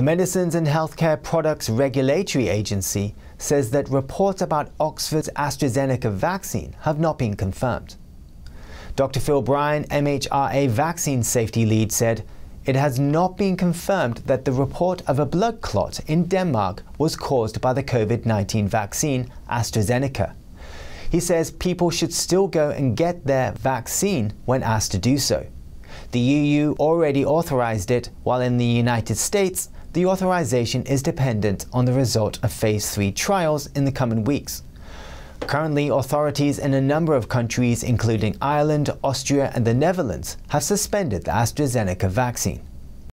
The Medicines and Healthcare Products Regulatory Agency says that reports about Oxford's AstraZeneca vaccine have not been confirmed. Dr. Phil Bryan, MHRA vaccine safety lead, said it has not been confirmed that the report of a blood clot in Denmark was caused by the COVID 19 vaccine AstraZeneca. He says people should still go and get their vaccine when asked to do so. The EU already authorized it, while in the United States, the authorization is dependent on the result of phase 3 trials in the coming weeks. Currently, authorities in a number of countries, including Ireland, Austria, and the Netherlands, have suspended the AstraZeneca vaccine.